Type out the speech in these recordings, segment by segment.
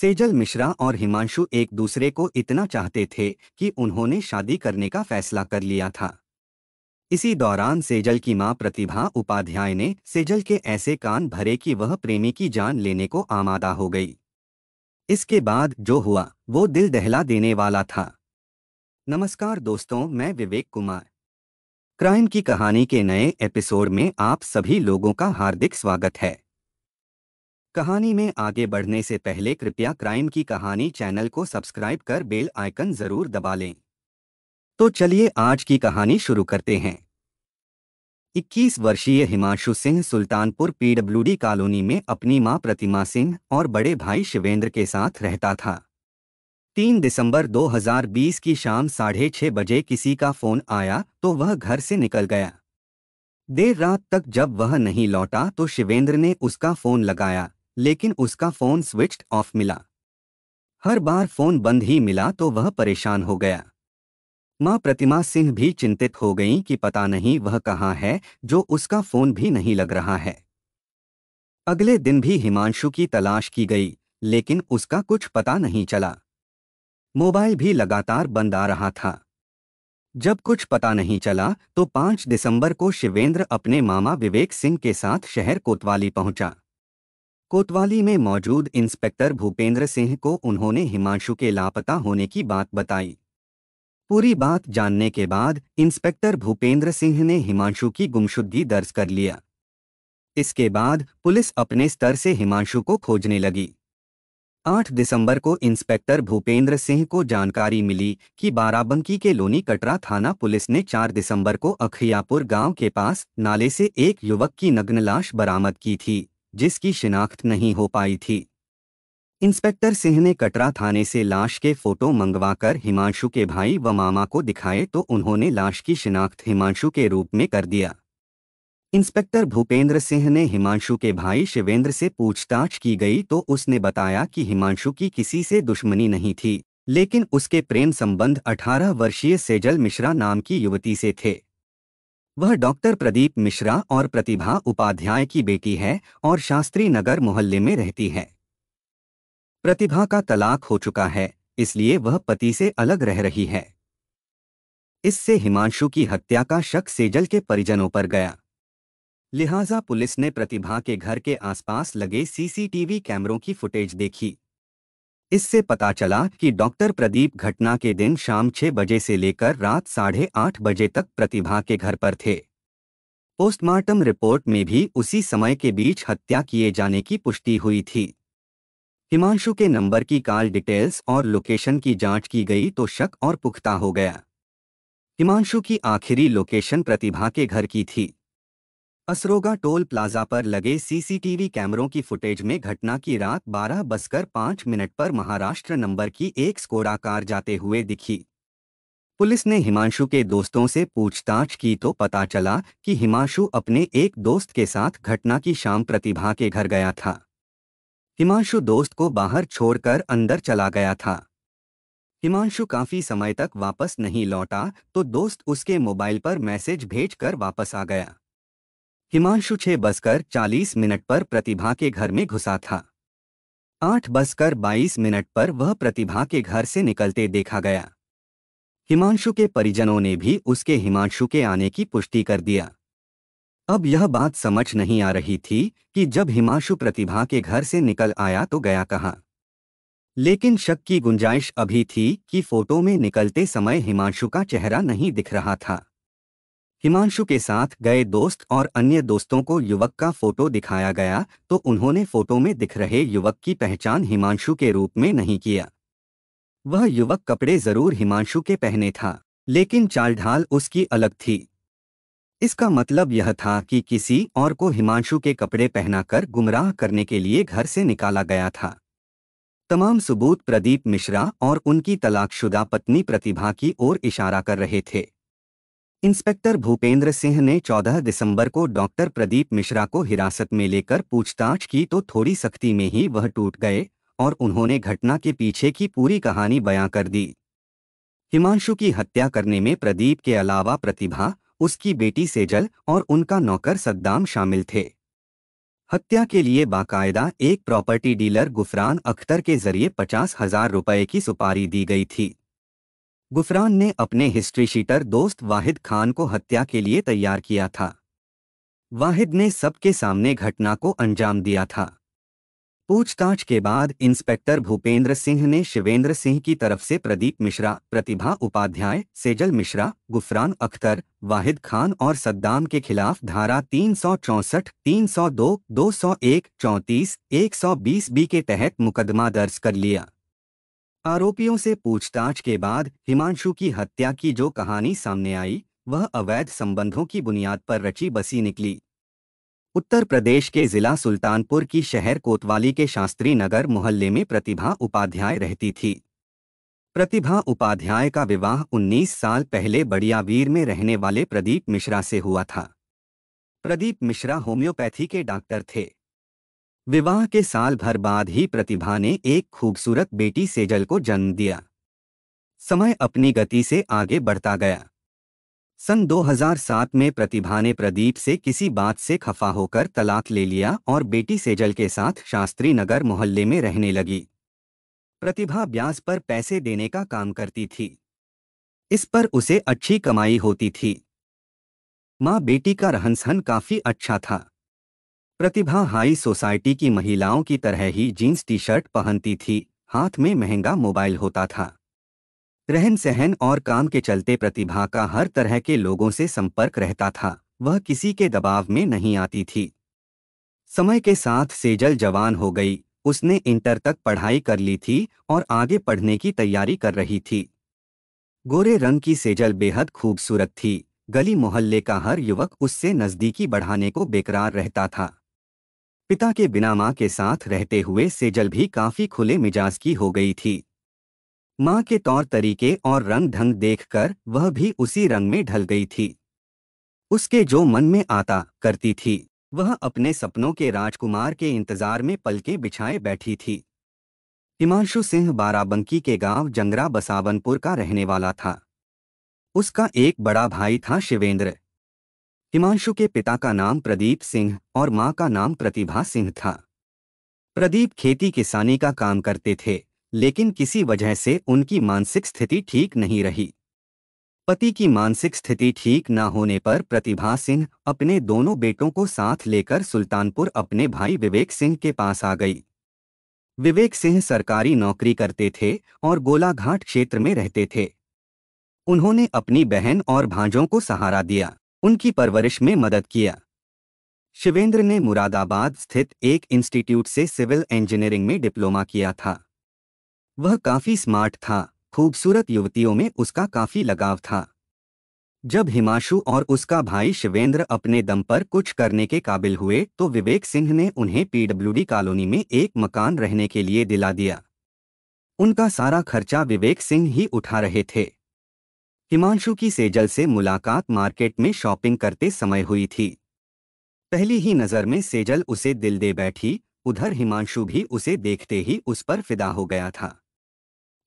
सेजल मिश्रा और हिमांशु एक दूसरे को इतना चाहते थे कि उन्होंने शादी करने का फैसला कर लिया था इसी दौरान सेजल की मां प्रतिभा उपाध्याय ने सेजल के ऐसे कान भरे कि वह प्रेमी की जान लेने को आमादा हो गई इसके बाद जो हुआ वो दिल दहला देने वाला था नमस्कार दोस्तों मैं विवेक कुमार क्राइम की कहानी के नए एपिसोड में आप सभी लोगों का हार्दिक स्वागत है कहानी में आगे बढ़ने से पहले कृपया क्राइम की कहानी चैनल को सब्सक्राइब कर बेल आइकन जरूर दबा लें तो चलिए आज की कहानी शुरू करते हैं 21 वर्षीय हिमांशु सिंह सुल्तानपुर पीडब्ल्यूडी कॉलोनी में अपनी मां प्रतिमा सिंह और बड़े भाई शिवेंद्र के साथ रहता था 3 दिसंबर 2020 की शाम साढ़े छः बजे किसी का फोन आया तो वह घर से निकल गया देर रात तक जब वह नहीं लौटा तो शिवेंद्र ने उसका फोन लगाया लेकिन उसका फोन स्विच ऑफ मिला हर बार फोन बंद ही मिला तो वह परेशान हो गया माँ प्रतिमा सिंह भी चिंतित हो गई कि पता नहीं वह कहाँ है जो उसका फोन भी नहीं लग रहा है अगले दिन भी हिमांशु की तलाश की गई लेकिन उसका कुछ पता नहीं चला मोबाइल भी लगातार बंद आ रहा था जब कुछ पता नहीं चला तो 5 दिसंबर को शिवेंद्र अपने मामा विवेक सिंह के साथ शहर कोतवाली पहुंचा कोतवाली में मौजूद इंस्पेक्टर भूपेंद्र सिंह को उन्होंने हिमांशु के लापता होने की बात बताई पूरी बात जानने के बाद इंस्पेक्टर भूपेंद्र सिंह ने हिमांशु की गुमशुद्धि दर्ज कर लिया इसके बाद पुलिस अपने स्तर से हिमांशु को खोजने लगी 8 दिसंबर को इंस्पेक्टर भूपेंद्र सिंह को जानकारी मिली कि बाराबंकी के लोनी कटरा थाना पुलिस ने 4 दिसंबर को अखियापुर गांव के पास नाले से एक युवक की नग्न लाश बरामद की थी जिसकी शिनाख्त नहीं हो पाई थी इंस्पेक्टर सिंह ने कटरा थाने से लाश के फोटो मंगवाकर हिमांशु के भाई व मामा को दिखाए तो उन्होंने लाश की शिनाख्त हिमांशु के रूप में कर दिया इंस्पेक्टर भूपेंद्र सिंह ने हिमांशु के भाई शिवेंद्र से पूछताछ की गई तो उसने बताया कि हिमांशु की किसी से दुश्मनी नहीं थी लेकिन उसके प्रेम संबंध 18 वर्षीय सेजल मिश्रा नाम की युवती से थे वह डॉक्टर प्रदीप मिश्रा और प्रतिभा उपाध्याय की बेटी है और शास्त्री नगर मोहल्ले में रहती है प्रतिभा का तलाक हो चुका है इसलिए वह पति से अलग रह रही है इससे हिमांशु की हत्या का शक सेजल के परिजनों पर गया लिहाजा पुलिस ने प्रतिभा के घर के आसपास लगे सीसीटीवी कैमरों की फुटेज देखी इससे पता चला कि डॉक्टर प्रदीप घटना के दिन शाम छह बजे से लेकर रात साढ़े आठ बजे तक प्रतिभा के घर पर थे पोस्टमार्टम रिपोर्ट में भी उसी समय के बीच हत्या किए जाने की पुष्टि हुई थी हिमांशु के नंबर की कॉल डिटेल्स और लोकेशन की जांच की गई तो शक और पुख्ता हो गया हिमांशु की आखिरी लोकेशन प्रतिभा के घर की थी असरोगा टोल प्लाजा पर लगे सीसीटीवी कैमरों की फुटेज में घटना की रात बारह बजकर पाँच मिनट पर महाराष्ट्र नंबर की एक स्कोडा कार जाते हुए दिखी पुलिस ने हिमांशु के दोस्तों से पूछताछ की तो पता चला कि हिमांशु अपने एक दोस्त के साथ घटना की शाम प्रतिभा के घर गया था हिमांशु दोस्त को बाहर छोड़कर अंदर चला गया था हिमांशु काफी समय तक वापस नहीं लौटा तो दोस्त उसके मोबाइल पर मैसेज भेजकर वापस आ गया हिमांशु छह बजकर चालीस मिनट पर प्रतिभा के घर में घुसा था आठ बजकर बाईस मिनट पर वह प्रतिभा के घर से निकलते देखा गया हिमांशु के परिजनों ने भी उसके हिमांशु के आने की पुष्टि कर दिया अब यह बात समझ नहीं आ रही थी कि जब हिमांशु प्रतिभा के घर से निकल आया तो गया कहाँ लेकिन शक की गुंजाइश अभी थी कि फोटो में निकलते समय हिमांशु का चेहरा नहीं दिख रहा था हिमांशु के साथ गए दोस्त और अन्य दोस्तों को युवक का फोटो दिखाया गया तो उन्होंने फोटो में दिख रहे युवक की पहचान हिमांशु के रूप में नहीं किया वह युवक कपड़े जरूर हिमांशु के पहने था लेकिन चालढाल उसकी अलग थी इसका मतलब यह था कि किसी और को हिमांशु के कपड़े पहनाकर गुमराह करने के लिए घर से निकाला गया था तमाम सबूत प्रदीप मिश्रा और उनकी तलाकशुदा पत्नी प्रतिभा की ओर इशारा कर रहे थे इंस्पेक्टर भूपेंद्र सिंह ने 14 दिसंबर को डॉक्टर प्रदीप मिश्रा को हिरासत में लेकर पूछताछ की तो थोड़ी सख्ती में ही वह टूट गए और उन्होंने घटना के पीछे की पूरी कहानी बयां कर दी हिमांशु की हत्या करने में प्रदीप के अलावा प्रतिभा उसकी बेटी सेजल और उनका नौकर सद्दाम शामिल थे हत्या के लिए बाकायदा एक प्रॉपर्टी डीलर गुफरान अख्तर के जरिए पचास हजार रुपये की सुपारी दी गई थी गुफरान ने अपने हिस्ट्री शीटर दोस्त वाहिद खान को हत्या के लिए तैयार किया था वाहिद ने सबके सामने घटना को अंजाम दिया था पूछताछ के बाद इंस्पेक्टर भूपेंद्र सिंह ने शिवेंद्र सिंह की तरफ से प्रदीप मिश्रा प्रतिभा उपाध्याय सेजल मिश्रा गुफरान अख्तर वाहिद खान और सद्दाम के खिलाफ धारा तीन सौ चौंसठ तीन सौ दो दो सौ एक चौंतीस एक सौ बीस बी के तहत मुकदमा दर्ज कर लिया आरोपियों से पूछताछ के बाद हिमांशु की हत्या की जो कहानी सामने आई वह अवैध संबंधों की बुनियाद पर रची बसी निकली उत्तर प्रदेश के जिला सुल्तानपुर की शहर कोतवाली के शास्त्री नगर मोहल्ले में प्रतिभा उपाध्याय रहती थी प्रतिभा उपाध्याय का विवाह 19 साल पहले बड़ियावीर में रहने वाले प्रदीप मिश्रा से हुआ था प्रदीप मिश्रा होम्योपैथी के डॉक्टर थे विवाह के साल भर बाद ही प्रतिभा ने एक खूबसूरत बेटी सेजल को जन्म दिया समय अपनी गति से आगे बढ़ता गया सन 2007 में प्रतिभा ने प्रदीप से किसी बात से खफा होकर तलाक ले लिया और बेटी सेजल के साथ शास्त्री नगर मोहल्ले में रहने लगी प्रतिभा ब्याज पर पैसे देने का काम करती थी इस पर उसे अच्छी कमाई होती थी माँ बेटी का रहन सहन काफी अच्छा था प्रतिभा हाई सोसाइटी की महिलाओं की तरह ही जीन्स टी शर्ट पहनती थी हाथ में महंगा मोबाइल होता था रहन सहन और काम के चलते प्रतिभा का हर तरह के लोगों से संपर्क रहता था वह किसी के दबाव में नहीं आती थी समय के साथ सेजल जवान हो गई उसने इंटर तक पढ़ाई कर ली थी और आगे पढ़ने की तैयारी कर रही थी गोरे रंग की सेजल बेहद खूबसूरत थी गली मोहल्ले का हर युवक उससे नज़दीकी बढ़ाने को बेकरार रहता था पिता के बिना माँ के साथ रहते हुए सेजल भी काफी खुले मिजाज की हो गई थी माँ के तौर तरीके और रंग ढंग देखकर वह भी उसी रंग में ढल गई थी उसके जो मन में आता करती थी वह अपने सपनों के राजकुमार के इंतजार में पलके बिछाए बैठी थी हिमांशु सिंह बाराबंकी के गांव जंगरा बसावनपुर का रहने वाला था उसका एक बड़ा भाई था शिवेंद्र हिमांशु के पिता का नाम प्रदीप सिंह और मां का नाम प्रतिभा सिंह था प्रदीप खेती किसानी का काम करते थे लेकिन किसी वजह से उनकी मानसिक स्थिति ठीक नहीं रही पति की मानसिक स्थिति ठीक न होने पर प्रतिभा सिंह अपने दोनों बेटों को साथ लेकर सुल्तानपुर अपने भाई विवेक सिंह के पास आ गई विवेक सिंह सरकारी नौकरी करते थे और गोलाघाट क्षेत्र में रहते थे उन्होंने अपनी बहन और भांजों को सहारा दिया उनकी परवरिश में मदद किया शिवेंद्र ने मुरादाबाद स्थित एक इंस्टीट्यूट से सिविल इंजीनियरिंग में डिप्लोमा किया था वह काफी स्मार्ट था खूबसूरत युवतियों में उसका काफी लगाव था जब हिमाशु और उसका भाई शिवेंद्र अपने दम पर कुछ करने के काबिल हुए तो विवेक सिंह ने उन्हें पीडब्ल्यूडी कॉलोनी में एक मकान रहने के लिए दिला दिया उनका सारा खर्चा विवेक सिंह ही उठा रहे थे हिमांशु की सेजल से मुलाकात मार्केट में शॉपिंग करते समय हुई थी पहली ही नज़र में सेजल उसे दिल दे बैठी उधर हिमांशु भी उसे देखते ही उस पर फिदा हो गया था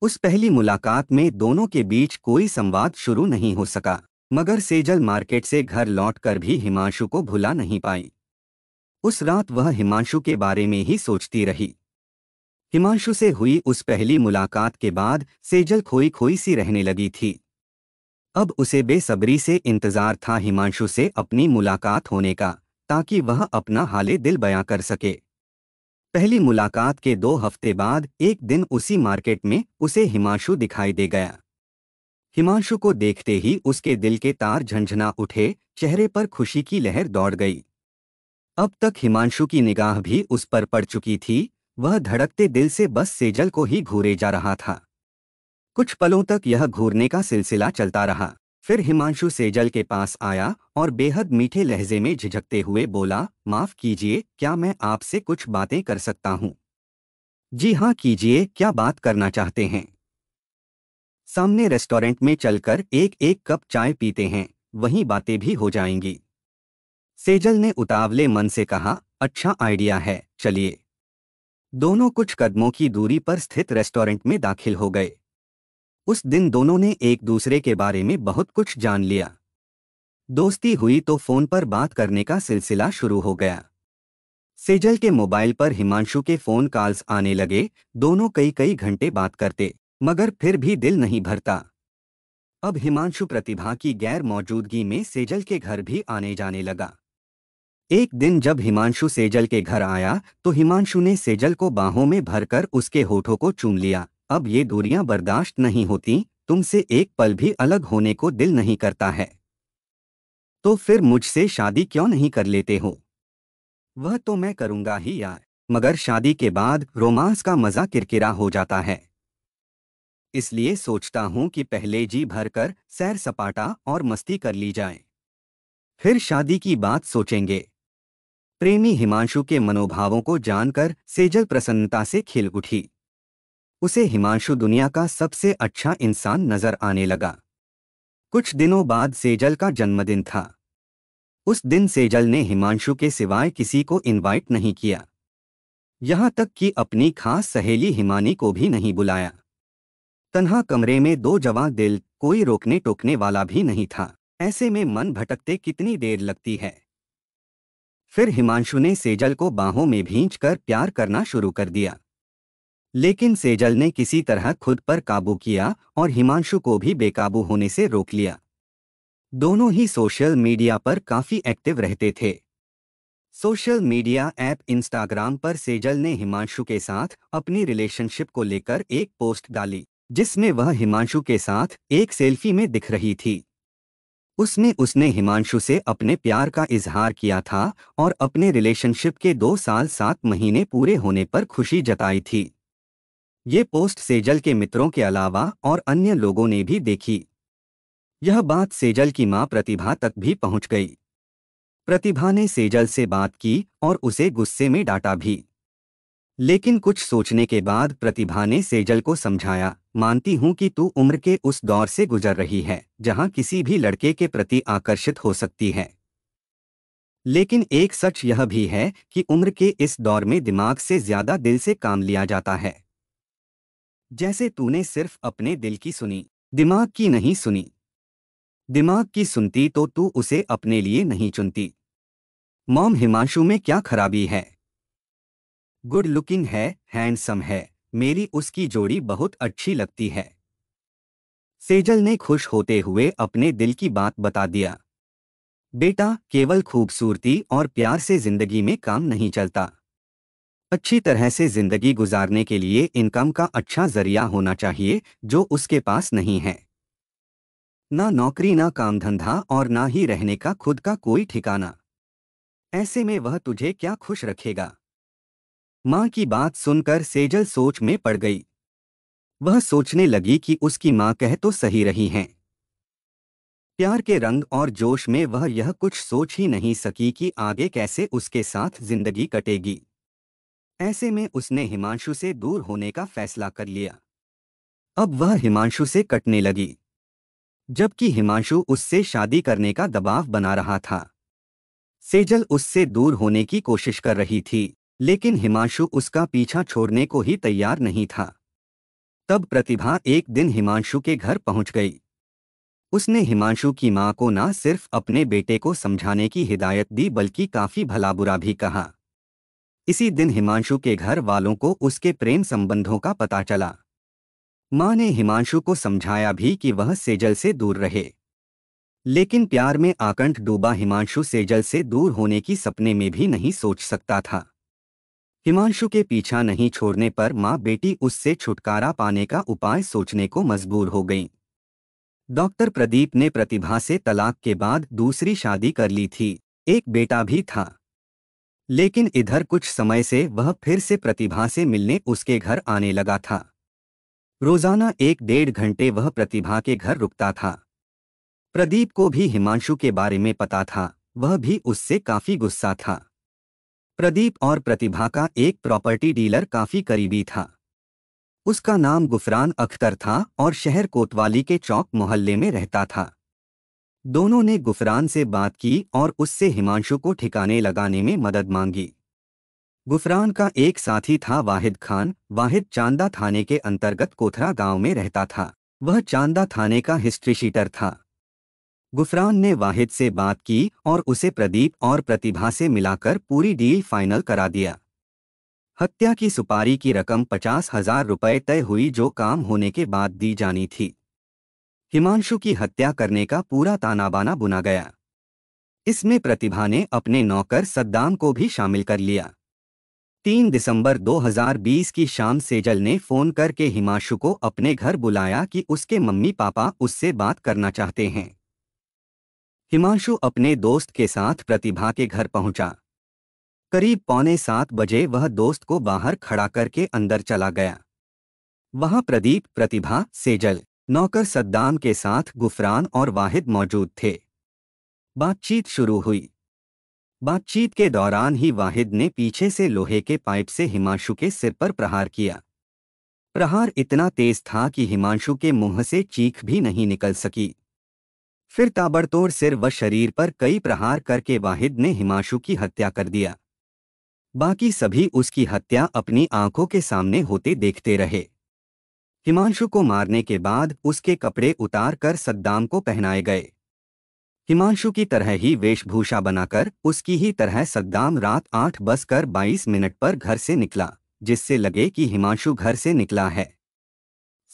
उस पहली मुलाकात में दोनों के बीच कोई संवाद शुरू नहीं हो सका मगर सेजल मार्केट से घर लौटकर भी हिमांशु को भुला नहीं पाई उस रात वह हिमांशु के बारे में ही सोचती रही हिमांशु से हुई उस पहली मुलाकात के बाद सेजल खोई खोई सी रहने लगी थी अब उसे बेसब्री से इंतजार था हिमांशु से अपनी मुलाकात होने का ताकि वह अपना हाले दिल बयां कर सके पहली मुलाकात के दो हफ्ते बाद एक दिन उसी मार्केट में उसे हिमांशु दिखाई दे गया हिमांशु को देखते ही उसके दिल के तार झंझना उठे चेहरे पर खुशी की लहर दौड़ गई अब तक हिमांशु की निगाह भी उस पर पड़ चुकी थी वह धड़कते दिल से बस सेजल को ही घूरे जा रहा था कुछ पलों तक यह घूरने का सिलसिला चलता रहा फिर हिमांशु सेजल के पास आया और बेहद मीठे लहजे में झिझकते हुए बोला माफ कीजिए क्या मैं आपसे कुछ बातें कर सकता हूँ जी हाँ कीजिए क्या बात करना चाहते हैं सामने रेस्टोरेंट में चलकर एक एक कप चाय पीते हैं वहीं बातें भी हो जाएंगी सेजल ने उतावले मन से कहा अच्छा आइडिया है चलिए दोनों कुछ कदमों की दूरी पर स्थित रेस्टोरेंट में दाखिल हो गए उस दिन दोनों ने एक दूसरे के बारे में बहुत कुछ जान लिया दोस्ती हुई तो फोन पर बात करने का सिलसिला शुरू हो गया सेजल के मोबाइल पर हिमांशु के फोन कॉल्स आने लगे दोनों कई कई घंटे बात करते मगर फिर भी दिल नहीं भरता अब हिमांशु प्रतिभा की गैर मौजूदगी में सेजल के घर भी आने जाने लगा एक दिन जब हिमांशु सेजल के घर आया तो हिमांशु ने सेजल को बाहों में भरकर उसके होठों को चूम लिया अब ये दूरियां बर्दाश्त नहीं होती तुमसे एक पल भी अलग होने को दिल नहीं करता है तो फिर मुझसे शादी क्यों नहीं कर लेते हो वह तो मैं करूंगा ही यार मगर शादी के बाद रोमांस का मजा किरकिरा हो जाता है इसलिए सोचता हूं कि पहले जी भरकर सैर सपाटा और मस्ती कर ली जाए फिर शादी की बात सोचेंगे प्रेमी हिमांशु के मनोभावों को जानकर सेजल प्रसन्नता से खिल उठी उसे हिमांशु दुनिया का सबसे अच्छा इंसान नजर आने लगा कुछ दिनों बाद सेजल का जन्मदिन था उस दिन सेजल ने हिमांशु के सिवाय किसी को इनवाइट नहीं किया यहां तक कि अपनी खास सहेली हिमानी को भी नहीं बुलाया तन्हा कमरे में दो जवा दिल कोई रोकने टोकने वाला भी नहीं था ऐसे में मन भटकते कितनी देर लगती है फिर हिमांशु ने सेजल को बाहों में भींच कर प्यार करना शुरू कर दिया लेकिन सेजल ने किसी तरह खुद पर काबू किया और हिमांशु को भी बेकाबू होने से रोक लिया दोनों ही सोशल मीडिया पर काफ़ी एक्टिव रहते थे सोशल मीडिया ऐप इंस्टाग्राम पर सेजल ने हिमांशु के साथ अपनी रिलेशनशिप को लेकर एक पोस्ट डाली जिसमें वह हिमांशु के साथ एक सेल्फी में दिख रही थी उसमें उसने हिमांशु से अपने प्यार का इजहार किया था और अपने रिलेशनशिप के दो साल सात महीने पूरे होने पर खुशी जताई थी ये पोस्ट सेजल के मित्रों के अलावा और अन्य लोगों ने भी देखी यह बात सेजल की मां प्रतिभा तक भी पहुंच गई प्रतिभा ने सेजल से बात की और उसे गुस्से में डांटा भी लेकिन कुछ सोचने के बाद प्रतिभा ने सेजल को समझाया मानती हूं कि तू उम्र के उस दौर से गुजर रही है जहां किसी भी लड़के के प्रति आकर्षित हो सकती है लेकिन एक सच यह भी है कि उम्र के इस दौर में दिमाग से ज्यादा दिल से काम लिया जाता है जैसे तूने सिर्फ अपने दिल की सुनी दिमाग की नहीं सुनी दिमाग की सुनती तो तू उसे अपने लिए नहीं चुनती मॉम हिमांशु में क्या खराबी है गुड लुकिंग है हैंडसम है मेरी उसकी जोड़ी बहुत अच्छी लगती है सेजल ने खुश होते हुए अपने दिल की बात बता दिया बेटा केवल खूबसूरती और प्यार से जिंदगी में काम नहीं चलता अच्छी तरह से जिंदगी गुजारने के लिए इनकम का अच्छा जरिया होना चाहिए जो उसके पास नहीं है ना नौकरी ना काम धंधा और ना ही रहने का खुद का कोई ठिकाना ऐसे में वह तुझे क्या खुश रखेगा माँ की बात सुनकर सेजल सोच में पड़ गई वह सोचने लगी कि उसकी माँ कह तो सही रही हैं प्यार के रंग और जोश में वह यह कुछ सोच ही नहीं सकी कि आगे कैसे उसके साथ जिंदगी कटेगी ऐसे में उसने हिमांशु से दूर होने का फैसला कर लिया अब वह हिमांशु से कटने लगी जबकि हिमांशु उससे शादी करने का दबाव बना रहा था सेजल उससे दूर होने की कोशिश कर रही थी लेकिन हिमांशु उसका पीछा छोड़ने को ही तैयार नहीं था तब प्रतिभा एक दिन हिमांशु के घर पहुंच गई उसने हिमांशु की मां को न सिर्फ अपने बेटे को समझाने की हिदायत दी बल्कि काफी भला बुरा भी कहा इसी दिन हिमांशु के घर वालों को उसके प्रेम संबंधों का पता चला मां ने हिमांशु को समझाया भी कि वह सेजल से दूर रहे लेकिन प्यार में आकंठ डूबा हिमांशु सेजल से दूर होने की सपने में भी नहीं सोच सकता था हिमांशु के पीछा नहीं छोड़ने पर मां बेटी उससे छुटकारा पाने का उपाय सोचने को मजबूर हो गई डॉक्टर प्रदीप ने प्रतिभा से तलाक के बाद दूसरी शादी कर ली थी एक बेटा भी था लेकिन इधर कुछ समय से वह फिर से प्रतिभा से मिलने उसके घर आने लगा था रोजाना एक डेढ़ घंटे वह प्रतिभा के घर रुकता था प्रदीप को भी हिमांशु के बारे में पता था वह भी उससे काफी गुस्सा था प्रदीप और प्रतिभा का एक प्रॉपर्टी डीलर काफी करीबी था उसका नाम गुफरान अख्तर था और शहर कोतवाली के चौक मोहल्ले में रहता था दोनों ने गुफरान से बात की और उससे हिमांशु को ठिकाने लगाने में मदद मांगी गुफरान का एक साथी था वाहिद खान वाहिद चांदा थाने के अंतर्गत कोथरा गांव में रहता था वह चांदा थाने का हिस्ट्री शीटर था गुफरान ने वाहिद से बात की और उसे प्रदीप और प्रतिभा से मिलाकर पूरी डील फाइनल करा दिया हत्या की सुपारी की रकम पचास हजार रुपये तय हुई जो काम होने के बाद दी जानी थी हिमांशु की हत्या करने का पूरा तानाबाना बुना गया इसमें प्रतिभा ने अपने नौकर सद्दाम को भी शामिल कर लिया 3 दिसंबर 2020 की शाम सेजल ने फोन करके हिमांशु को अपने घर बुलाया कि उसके मम्मी पापा उससे बात करना चाहते हैं हिमांशु अपने दोस्त के साथ प्रतिभा के घर पहुंचा करीब पौने सात बजे वह दोस्त को बाहर खड़ा करके अंदर चला गया वहां प्रदीप प्रतिभा सेजल नौकर सद्दाम के साथ गुफरान और वाहिद मौजूद थे बातचीत शुरू हुई बातचीत के दौरान ही वाहिद ने पीछे से लोहे के पाइप से हिमांशु के सिर पर प्रहार किया प्रहार इतना तेज था कि हिमांशु के मुंह से चीख भी नहीं निकल सकी फिर ताबड़तोड़ सिर व शरीर पर कई प्रहार करके वाहिद ने हिमांशु की हत्या कर दिया बाकी सभी उसकी हत्या अपनी आंखों के सामने होते देखते रहे हिमांशु को मारने के बाद उसके कपड़े उतार कर सद्दाम को पहनाए गए हिमांशु की तरह ही वेशभूषा बनाकर उसकी ही तरह सद्दाम रात आठ बजकर बाईस मिनट पर घर से निकला जिससे लगे कि हिमांशु घर से निकला है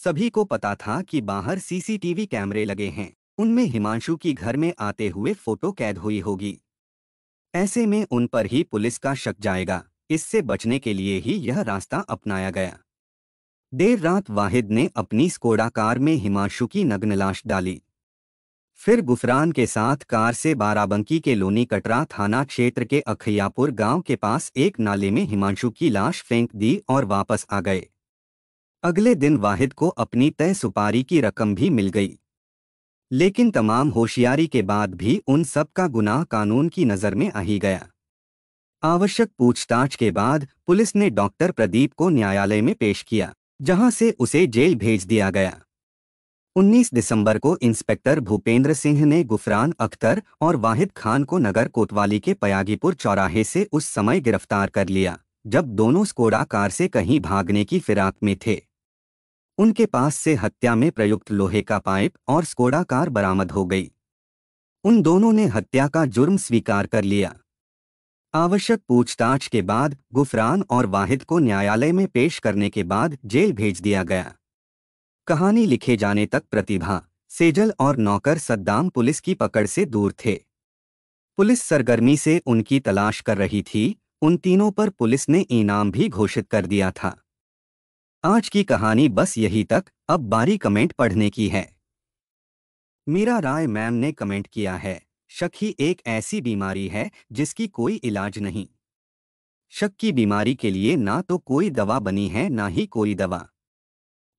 सभी को पता था कि बाहर सीसीटीवी कैमरे लगे हैं उनमें हिमांशु की घर में आते हुए फोटो कैद हुई होगी ऐसे में उन पर ही पुलिस का शक जाएगा इससे बचने के लिए ही यह रास्ता अपनाया गया देर रात वाहिद ने अपनी स्कोडा कार में हिमांशु की नग्नलाश डाली फिर गुफरान के साथ कार से बाराबंकी के लोनी कटरा थाना क्षेत्र के अखैयापुर गांव के पास एक नाले में हिमांशु की लाश फेंक दी और वापस आ गए अगले दिन वाहिद को अपनी तय सुपारी की रकम भी मिल गई लेकिन तमाम होशियारी के बाद भी उन सब का गुनाह कानून की नज़र में आ ही गया आवश्यक पूछताछ के बाद पुलिस ने डॉक्टर प्रदीप को न्यायालय में पेश किया जहां से उसे जेल भेज दिया गया 19 दिसंबर को इंस्पेक्टर भूपेंद्र सिंह ने गुफरान अख्तर और वाहिद खान को नगर कोतवाली के पयागीपुर चौराहे से उस समय गिरफ्तार कर लिया जब दोनों स्कोडा कार से कहीं भागने की फिराक में थे उनके पास से हत्या में प्रयुक्त लोहे का पाइप और स्कोडा कार बरामद हो गई उन दोनों ने हत्या का जुर्म स्वीकार कर लिया आवश्यक पूछताछ के बाद गुफरान और वाहिद को न्यायालय में पेश करने के बाद जेल भेज दिया गया कहानी लिखे जाने तक प्रतिभा सेजल और नौकर सद्दाम पुलिस की पकड़ से दूर थे पुलिस सरगर्मी से उनकी तलाश कर रही थी उन तीनों पर पुलिस ने इनाम भी घोषित कर दिया था आज की कहानी बस यही तक अब बारी कमेंट पढ़ने की है मीरा राय मैम ने कमेंट किया है शक ही एक ऐसी बीमारी है जिसकी कोई इलाज नहीं शक की बीमारी के लिए ना तो कोई दवा बनी है ना ही कोई दवा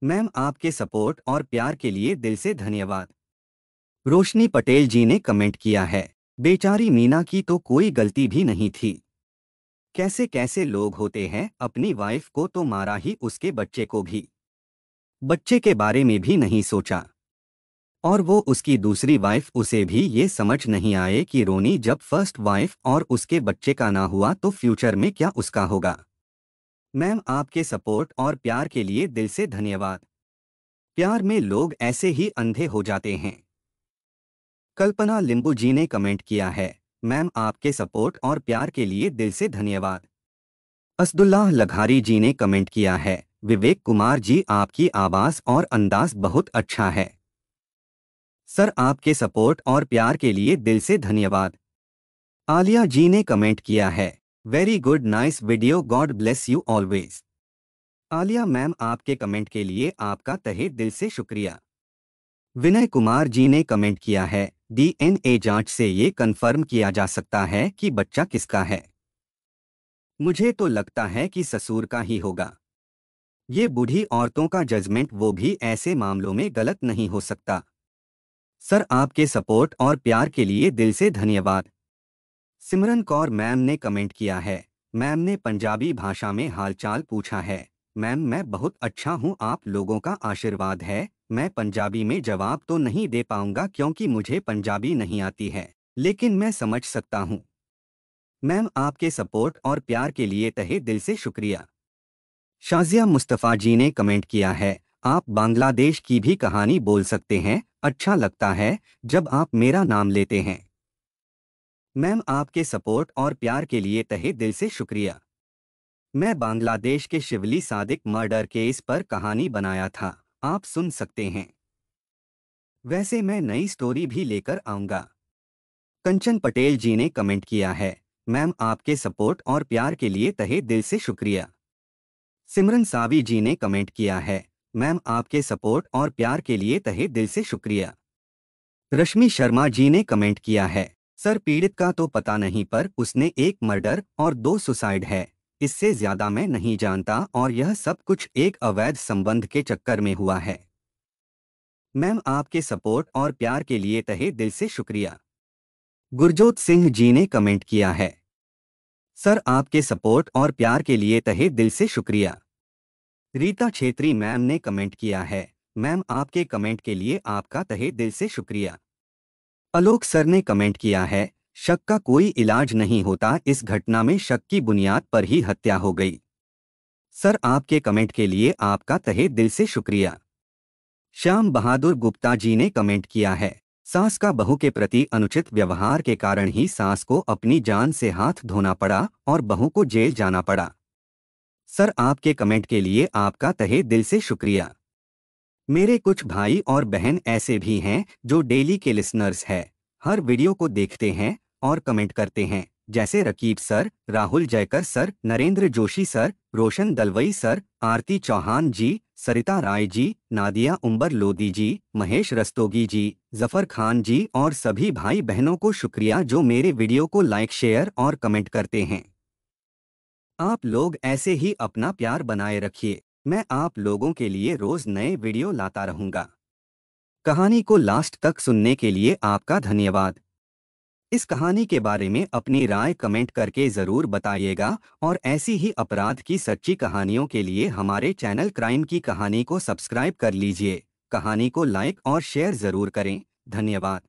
मैम आपके सपोर्ट और प्यार के लिए दिल से धन्यवाद रोशनी पटेल जी ने कमेंट किया है बेचारी मीना की तो कोई गलती भी नहीं थी कैसे कैसे लोग होते हैं अपनी वाइफ को तो मारा ही उसके बच्चे को भी बच्चे के बारे में भी नहीं सोचा और वो उसकी दूसरी वाइफ उसे भी ये समझ नहीं आए कि रोनी जब फर्स्ट वाइफ और उसके बच्चे का ना हुआ तो फ्यूचर में क्या उसका होगा मैम आपके सपोर्ट और प्यार के लिए दिल से धन्यवाद प्यार में लोग ऐसे ही अंधे हो जाते हैं कल्पना लिंबू जी ने कमेंट किया है मैम आपके सपोर्ट और प्यार के लिए दिल से धन्यवाद असदुल्लाह लघारी जी ने कमेंट किया है विवेक कुमार जी आपकी आवाज़ और अंदाज बहुत अच्छा है सर आपके सपोर्ट और प्यार के लिए दिल से धन्यवाद आलिया जी ने कमेंट किया है very good nice video God bless you always Alia ma'am आपके कमेंट के लिए आपका तहे दिल से शुक्रिया विनय कुमार जी ने कमेंट किया है डीएनए जांच से ये कंफर्म किया जा सकता है कि बच्चा किसका है मुझे तो लगता है कि ससुर का ही होगा ये बूढ़ी औरतों का जजमेंट वो भी ऐसे मामलों में गलत नहीं हो सकता सर आपके सपोर्ट और प्यार के लिए दिल से धन्यवाद सिमरन कौर मैम ने कमेंट किया है मैम ने पंजाबी भाषा में हालचाल पूछा है मैम मैं बहुत अच्छा हूँ आप लोगों का आशीर्वाद है मैं पंजाबी में जवाब तो नहीं दे पाऊंगा क्योंकि मुझे पंजाबी नहीं आती है लेकिन मैं समझ सकता हूँ मैम आपके सपोर्ट और प्यार के लिए तहे दिल से शुक्रिया शाजिया मुस्तफ़ा जी ने कमेंट किया है आप बांग्लादेश की भी कहानी बोल सकते हैं अच्छा लगता है जब आप मेरा नाम लेते हैं मैम आपके सपोर्ट और प्यार के लिए तहे दिल से शुक्रिया मैं बांग्लादेश के शिवली सादिक मर्डर केस पर कहानी बनाया था आप सुन सकते हैं वैसे मैं नई स्टोरी भी लेकर आऊंगा कंचन पटेल जी ने कमेंट किया है मैम आपके सपोर्ट और प्यार के लिए तहे दिल से शुक्रिया सिमरन सावी जी ने कमेंट किया है मैम आपके सपोर्ट और प्यार के लिए तहे दिल से शुक्रिया रश्मि शर्मा जी ने कमेंट किया है सर पीड़ित का तो पता नहीं पर उसने एक मर्डर और दो सुसाइड है इससे ज्यादा मैं नहीं जानता और यह सब कुछ एक अवैध संबंध के चक्कर में हुआ है मैम आपके सपोर्ट और प्यार के लिए तहे दिल से शुक्रिया गुरजोत सिंह जी ने कमेंट किया है सर आपके सपोर्ट और प्यार के लिए तहे दिल से शुक्रिया रीता छेत्री मैम ने कमेंट किया है मैम आपके कमेंट के लिए आपका तहे दिल से शुक्रिया आलोक सर ने कमेंट किया है शक का कोई इलाज नहीं होता इस घटना में शक की बुनियाद पर ही हत्या हो गई सर आपके कमेंट के लिए आपका तहे दिल से शुक्रिया श्याम बहादुर गुप्ता जी ने कमेंट किया है सास का बहू के प्रति अनुचित व्यवहार के कारण ही सास को अपनी जान से हाथ धोना पड़ा और बहू को जेल जाना पड़ा सर आपके कमेंट के लिए आपका तहे दिल से शुक्रिया मेरे कुछ भाई और बहन ऐसे भी हैं जो डेली के लिसनर्स हैं हर वीडियो को देखते हैं और कमेंट करते हैं जैसे Raqib sir Rahul Jaykar sir Narendra Joshi sir Roshan Dalvi sir Aarti Chauhan ji Sarita Rai ji Nadia Umber Lodhi ji Mahesh Rastogi ji Zafar Khan ji और सभी भाई बहनों को शुक्रिया जो मेरे वीडियो को लाइक शेयर और कमेंट करते हैं आप लोग ऐसे ही अपना प्यार बनाए रखिए मैं आप लोगों के लिए रोज नए वीडियो लाता रहूंगा कहानी को लास्ट तक सुनने के लिए आपका धन्यवाद इस कहानी के बारे में अपनी राय कमेंट करके ज़रूर बताइएगा और ऐसी ही अपराध की सच्ची कहानियों के लिए हमारे चैनल क्राइम की कहानी को सब्सक्राइब कर लीजिए कहानी को लाइक और शेयर ज़रूर करें धन्यवाद